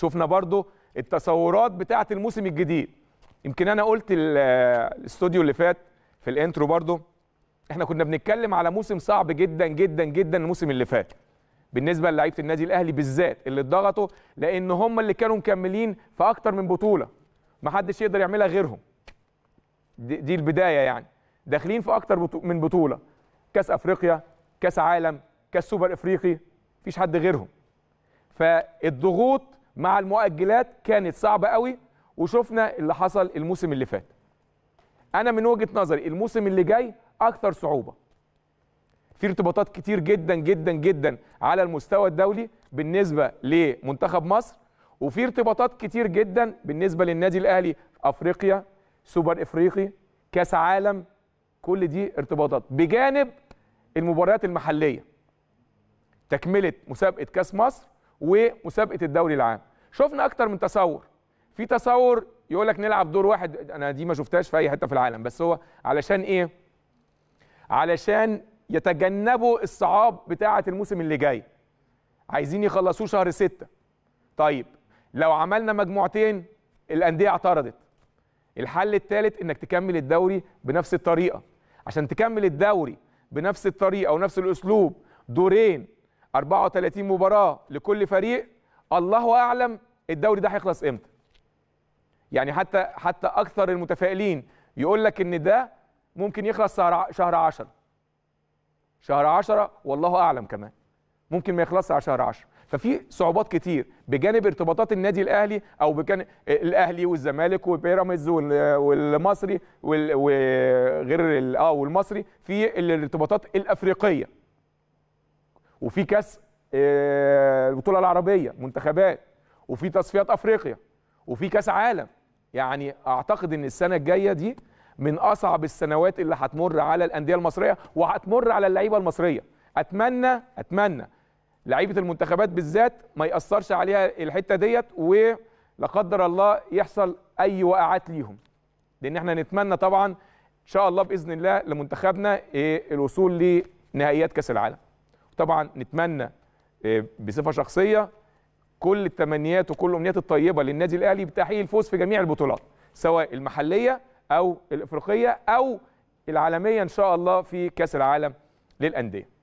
شفنا برضو التصورات بتاعه الموسم الجديد يمكن انا قلت الاستوديو اللي فات في الانترو برضو احنا كنا بنتكلم على موسم صعب جدا جدا جدا الموسم اللي فات بالنسبه للعيبه النادي الاهلي بالذات اللي اتضغطوا لان هم اللي كانوا مكملين في اكتر من بطوله ما حدش يقدر يعملها غيرهم دي, دي البدايه يعني داخلين في اكتر من بطوله كاس افريقيا كاس عالم كاس سوبر افريقي مفيش حد غيرهم فالضغوط مع المؤجلات كانت صعبه قوي وشفنا اللي حصل الموسم اللي فات انا من وجهه نظري الموسم اللي جاي اكثر صعوبه في ارتباطات كتير جدا جدا جدا على المستوى الدولي بالنسبه لمنتخب مصر وفي ارتباطات كتير جدا بالنسبه للنادي الاهلي في افريقيا سوبر افريقي كاس عالم كل دي ارتباطات بجانب المباريات المحليه تكمله مسابقه كاس مصر ومسابقه الدوري العام شفنا اكتر من تصور في تصور يقول لك نلعب دور واحد انا دي ما شفتهاش في اي حته في العالم بس هو علشان ايه علشان يتجنبوا الصعاب بتاعه الموسم اللي جاي عايزين يخلصوه شهر ستة طيب لو عملنا مجموعتين الانديه اعترضت الحل الثالث انك تكمل الدوري بنفس الطريقه عشان تكمل الدوري بنفس الطريقه ونفس الاسلوب دورين 34 مباراه لكل فريق الله اعلم الدوري ده هيخلص امتى يعني حتى حتى اكثر المتفائلين يقول لك ان ده ممكن يخلص شهر 10 شهر 10 والله اعلم كمان ممكن ما يخلصش على شهر 10 ففي صعوبات كتير بجانب ارتباطات النادي الاهلي او بجانب الاهلي والزمالك وبيراميدز والمصري وغير اه والمصري في الارتباطات الافريقيه وفي كاس آه، البطوله العربيه منتخبات وفي تصفيات افريقيا وفي كاس عالم يعني اعتقد ان السنه الجايه دي من اصعب السنوات اللي هتمر على الانديه المصريه وهتمر على اللعيبه المصريه اتمنى اتمنى لعيبه المنتخبات بالذات ما ياثرش عليها الحته ديت ولا قدر الله يحصل اي وقعات ليهم لان احنا نتمنى طبعا ان شاء الله باذن الله لمنتخبنا إيه، الوصول لنهائيات كاس العالم طبعا نتمنى إيه، بصفه شخصيه كل التمنيات وكل الامنيات الطيبه للنادي الاهلي بتحقيق الفوز في جميع البطولات سواء المحليه او الافريقيه او العالميه ان شاء الله في كاس العالم للانديه